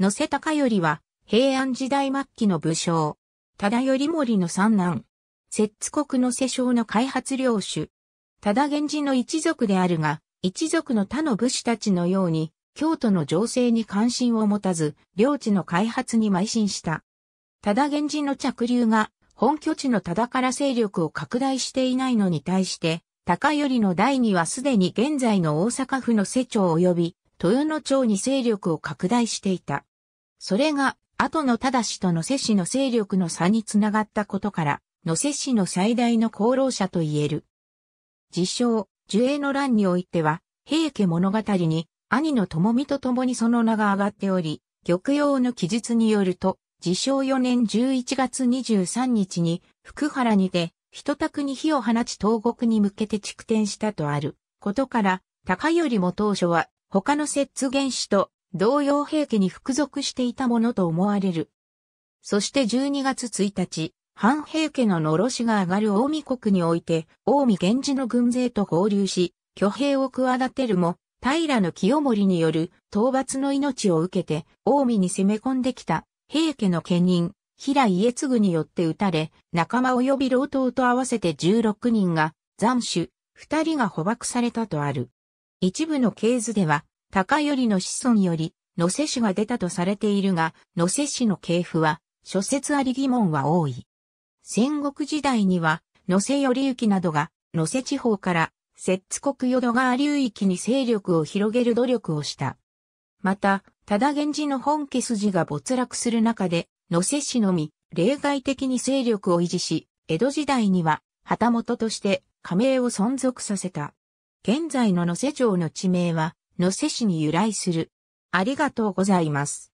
野瀬隆頼は、平安時代末期の武将。忠頼森の三男。摂津国の世将の開発領主。忠源氏の一族であるが、一族の他の武士たちのように、京都の情勢に関心を持たず、領地の開発に邁進した。忠源氏の着流が、本拠地の忠から勢力を拡大していないのに対して、高頼の代にはすでに現在の大阪府の世長及び、豊野町に勢力を拡大していた。それが、後の正しと野瀬氏の勢力の差につながったことから、野瀬氏の最大の功労者と言える。自称、樹栄の乱においては、平家物語に、兄の友美と共にその名が上がっており、玉葉の記述によると、自称4年11月23日に、福原にて、人宅に火を放ち東国に向けて蓄転したとあることから、高よりも当初は、他の摂津元氏と同様平家に服属していたものと思われる。そして12月1日、藩兵家の呪しが上がる大見国において、大見源氏の軍勢と合流し、挙兵を企てるも、平の清盛による討伐の命を受けて、大見に攻め込んできた平家の家人、平家継によって撃たれ、仲間及び老頭と合わせて16人が、斬首、二人が捕獲されたとある。一部の系図では、高頼の子孫より、野瀬氏が出たとされているが、野瀬氏の系譜は、諸説あり疑問は多い。戦国時代には、野瀬頼行などが、野瀬地方から、摂津国淀川流域に勢力を広げる努力をした。また、ただ源氏の本家筋が没落する中で、野瀬氏のみ、例外的に勢力を維持し、江戸時代には、旗本として、加盟を存続させた。現在の野瀬城の地名は、の勢市に由来する。ありがとうございます。